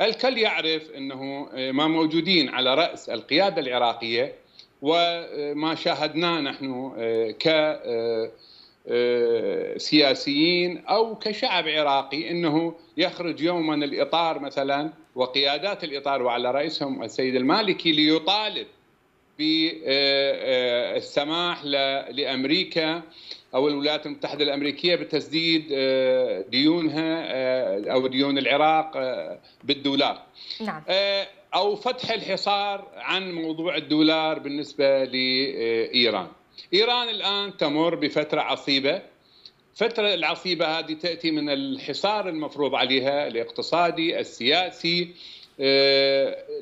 الكل يعرف انه آه، ما موجودين على راس القياده العراقيه وما شاهدناه نحن آه، ك آه، سياسيين او كشعب عراقي انه يخرج يوما الاطار مثلا وقيادات الاطار وعلى راسهم السيد المالكي ليطالب بالسماح لامريكا او الولايات المتحده الامريكيه بتسديد آه، ديونها آه، او ديون العراق آه، بالدولار. نعم. او فتح الحصار عن موضوع الدولار بالنسبه لايران. ايران الان تمر بفتره عصيبه. الفتره العصيبه هذه تاتي من الحصار المفروض عليها الاقتصادي، السياسي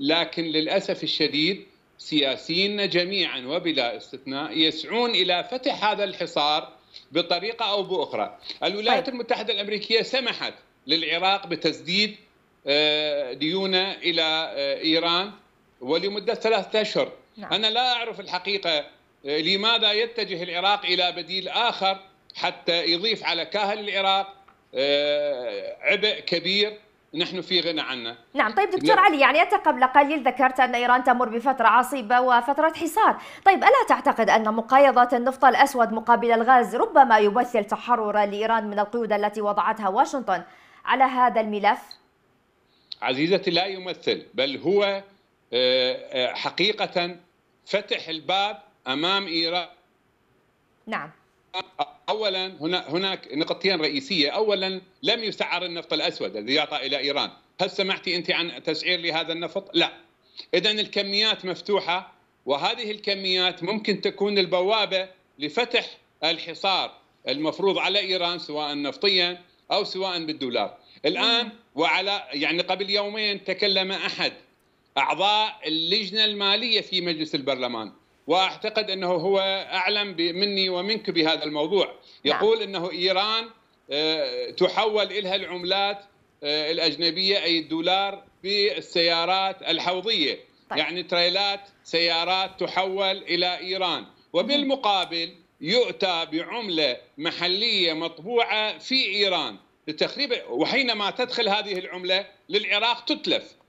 لكن للاسف الشديد سياسيين جميعا وبلا استثناء يسعون الى فتح هذا الحصار بطريقه او باخرى. الولايات طيب. المتحده الامريكيه سمحت للعراق بتسديد آه، ديونه الى آه، ايران ولمده ثلاثه اشهر. نعم. انا لا اعرف الحقيقه آه، لماذا يتجه العراق الى بديل اخر حتى يضيف على كاهل العراق عبء كبير نحن في غنى عنه نعم طيب دكتور علي يعني أنت قبل قليل ذكرت أن إيران تمر بفترة عصيبة وفترة حصار طيب ألا تعتقد أن مقايضة النفط الأسود مقابل الغاز ربما يمثل تحررا لإيران من القيود التي وضعتها واشنطن على هذا الملف؟ عزيزتي لا يمثل بل هو آه، آه، حقيقة فتح الباب أمام إيران نعم اولا هناك نقطتين رئيسيه، اولا لم يسعر النفط الاسود الذي يعطى الى ايران، هل سمعتي انت عن تسعير لهذا النفط؟ لا. اذا الكميات مفتوحه وهذه الكميات ممكن تكون البوابه لفتح الحصار المفروض على ايران سواء نفطيا او سواء بالدولار. الان وعلى يعني قبل يومين تكلم احد اعضاء اللجنه الماليه في مجلس البرلمان واعتقد انه هو اعلم مني ومنك بهذا الموضوع نعم. يقول انه ايران آه، تحول الها العملات آه، الاجنبيه اي الدولار بالسيارات الحوضيه طيب. يعني تريلات سيارات تحول الى ايران وبالمقابل يؤتى بعمله محليه مطبوعه في ايران تقريبا وحينما تدخل هذه العمله للعراق تتلف